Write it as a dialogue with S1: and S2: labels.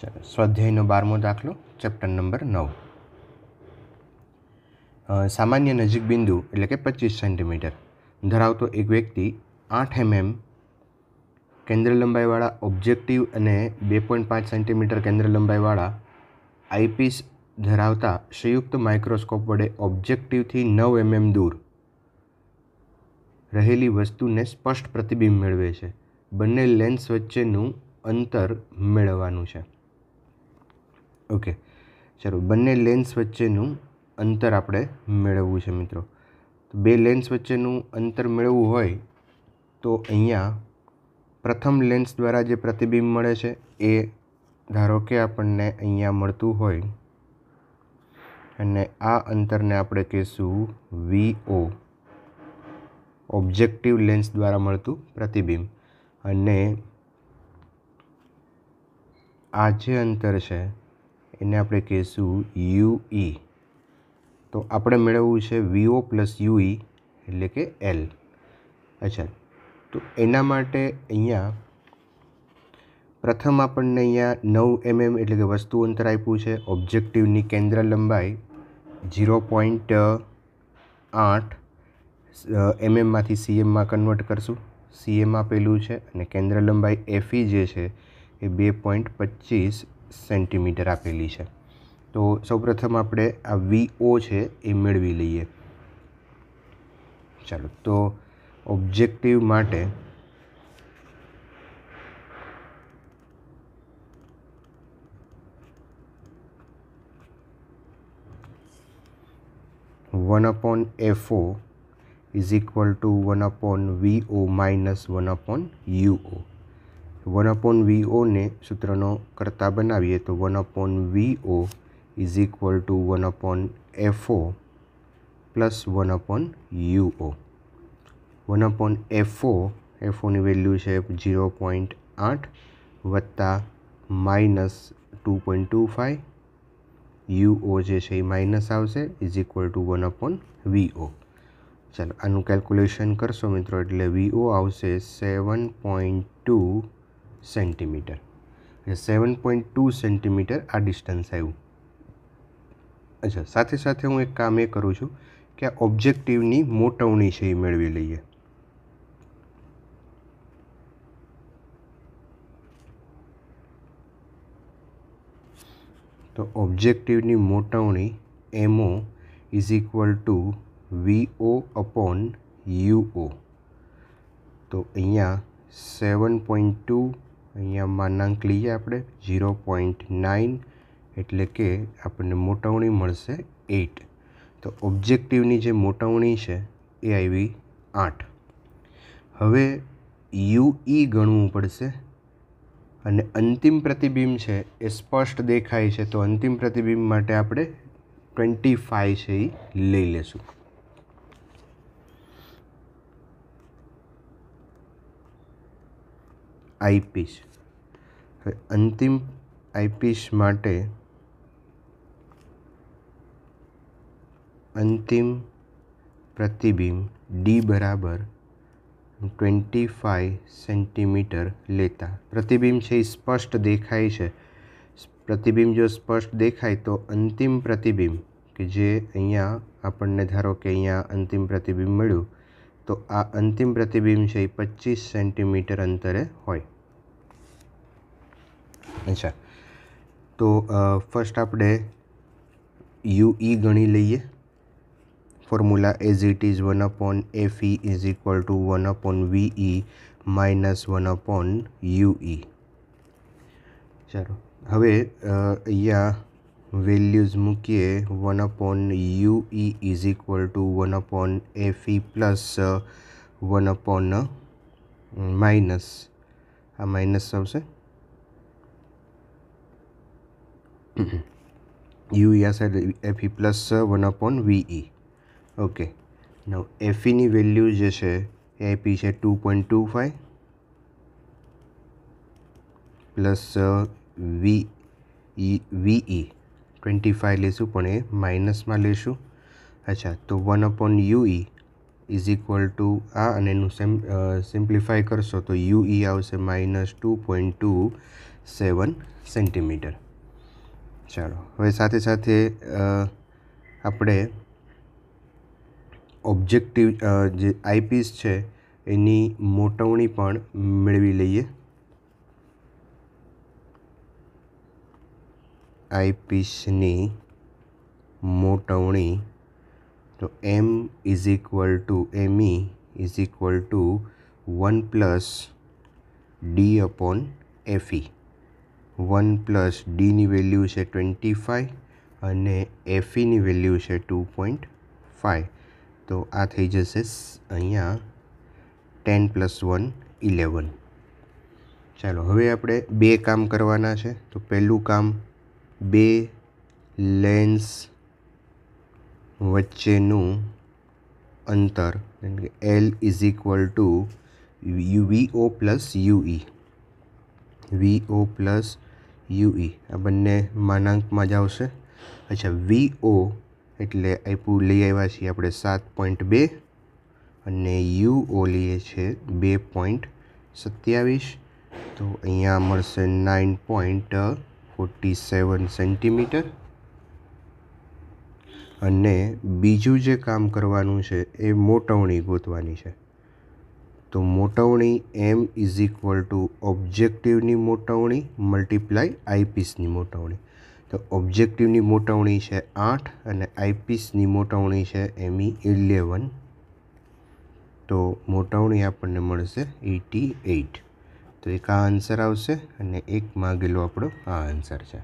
S1: ચાલો સ્વાધ્યાયનો બારમો દાખલો chapter number નવ સામાન્ય નજીક બિંદુ એટલે કે પચીસ સેન્ટીમીટર ધરાવતો એક વ્યક્તિ આઠ એમએમ કેન્દ્ર લંબાઈવાળા ઓબ્જેક્ટિવ અને બે પોઈન્ટ પાંચ સેન્ટીમીટર કેન્દ્ર લંબાઈવાળા આઈપીસ ધરાવતા સંયુક્ત માઇક્રોસ્કોપ વડે ઓબ્જેક્ટિવથી નવ એમએમ દૂર રહેલી વસ્તુને સ્પષ્ટ પ્રતિબિંબ મેળવે છે બંને લેન્સ વચ્ચેનું અંતર મેળવવાનું છે ઓકે ચાલો બંને લેન્સ વચ્ચેનું અંતર આપણે મેળવવું છે મિત્રો તો બે લેન્સ વચ્ચેનું અંતર મેળવવું હોય તો અહીંયા પ્રથમ લેન્સ દ્વારા જે પ્રતિબિંબ મળે છે એ ધારો કે આપણને અહીંયા મળતું હોય અને આ અંતરને આપણે કહીશું વીઓ ઓબ્જેક્ટિવ લેન્સ દ્વારા મળતું પ્રતિબિંબ અને આ જે અંતર છે એને આપણે કહીશું યુઈ તો આપણે મેળવવું છે વીઓ પ્લસ યુઈ એટલે કે એલ અચ્છા તો એના માટે અહીંયા પ્રથમ આપણને અહીંયા નવ એમએમ એટલે કે વસ્તુ અંતર આપ્યું છે ઓબ્જેક્ટિવની કેન્દ્ર લંબાઈ ઝીરો પોઈન્ટ આઠ એમએમમાંથી સીએમમાં કન્વર્ટ કરશું સીએમ આપેલું છે અને કેન્દ્ર લંબાઈ એફઈ જે છે એ બે પોઈન્ટ પચીસ સેન્ટીમીટર આપેલી છે તો સૌપ્રથમ આપણે આ વીઓ છે એ મેળવી લઈએ ચાલો તો ઓબ્જેક્ટિવ માટે one upon F O is equal to one upon V O minus one upon U O one upon V ઓને સૂત્રનો કરતા બનાવીએ તો one upon V O is equal to one upon F O plus one upon U O one upon F O એફઓની value છે zero point આઠ વત્તા minus two point two five U O જે છે એ માઇનસ આવશે is equal to one upon V O ચાલો આનું કેલ્ક્યુલેશન કરશો મિત્રો એટલે વીઓ આવશે સેવન પોઈન્ટ ટુ સેન્ટીમીટર એટલે સેવન પોઈન્ટ ટુ સેન્ટીમીટર આ ડિસ્ટન્સ આવ્યું અચ્છા સાથે સાથે હું એક કામ એ કરું છું કે આ ઓબ્જેક્ટિવની મોટવણી છે એ મેળવી લઈએ તો ઓબ્જેક્ટિવની મોટવણી M O is equal to V O upon U O તો અહીંયા સેવન પોઈન્ટ ટુ અહીંયા માનાંક લઈએ આપણે ઝીરો પોઈન્ટ નાઇન એટલે કે આપણને મોટવણી મળશે એટ તો ઓબ્જેક્ટિવની જે મોટવણી છે એ આવી આઠ હવે યુ ઈ ગણવું પડશે અને અંતિમ પ્રતિબિંબ છે એ સ્પષ્ટ દેખાય છે તો અંતિમ પ્રતિબિંબ માટે આપણે ટ્વેન્ટી ફાઇવ છે એ લઈ લેશું આઈપીસ હવે અંતિમ આઈપીસ માટે અંતિમ પ્રતિબિંબ ડી બરાબર ટ્વેન્ટી ફાઈવ સેન્ટીમીટર લેતા પ્રતિબિંબ છે એ સ્પષ્ટ દેખાય છે પ્રતિબિંબ જો સ્પષ્ટ દેખાય તો અંતિમ પ્રતિબિંબ કે જે અહીંયા આપણને ધારો કે અહીંયા અંતિમ પ્રતિબિંબ મળ્યું તો આ અંતિમ પ્રતિબિંબ છે એ પચીસ સેન્ટીમીટર અંતરે હોય અચ્છા તો ફર્સ્ટ આપણે યુ ઈ e ગણી લઈએ formula as it is one upon F E is equal to one upon V E minus one upon U E ચાલો હવે અહીંયા વેલ્યુઝ મૂકીએ one upon U E is equal to one upon F E plus one upon minus આ minus આવશે U E આ side F E plus one upon V E okay નવ એફઈની value જે છે એ આપી છે two point two five plus V V E twenty five લેશું પણ એ માઇનસમાં લઈશું અચ્છા તો one upon E is equal to આ અને એનું સેમ સિમ્પ્લિફાય કરશો તો યુ ઈ e આવશે minus two point two seven centimetre ચાલો હવે સાથે સાથે આપણે ઓબ્જેક્ટિવ જે આઈપીસ છે એની મોટવણી પણ મેળવી લઈએ આઈપીસની મોટવણી તો M is equal to M E is equal to one plus D upon F E one plus ડીની વેલ્યુ છે ટ્વેન્ટી ફાઇવ અને એફઈની વેલ્યુ છે ટુ પોઈન્ટ ફાઇવ તો આ થઈ જશે અહીંયા ટેન પ્લસ વન ઇલેવન ચાલો હવે આપણે બે કામ કરવાના છે તો પહેલું કામ બે લેન્સ વચ્ચેનું અંતર L is equal to U V O plus U E V O plus U E આ બંને માનાંકમાં જ આવશે અચ્છા વીઓ એટલે આપ્યું લઈ આવ્યા છીએ આપણે સાત પોઈન્ટ બે અને યુઓ લઈએ છે બે પોઈન્ટ સત્યાવીસ તો અહીંયા મળશે nine point forty seven centimetre અને બીજું જે કામ કરવાનું છે એ મોટવણી ગોતવાની છે તો મોટવણી એમ ઇઝ ઇક્વલ ટુ ઓબ્જેક્ટિવની મોટવણી મલ્ટીપ્લાય આઈપીસની મોટવણી તો ઓબ્જેક્ટિવની મોટવણી છે આઠ અને આઈપીસની મોટવણી છે એમઈ ઇલેવન તો મોટવણી આપણને મળશે એટી એઇટ તો એક આ આન્સર આવશે અને એક માગેલો આપણો આ આન્સર છે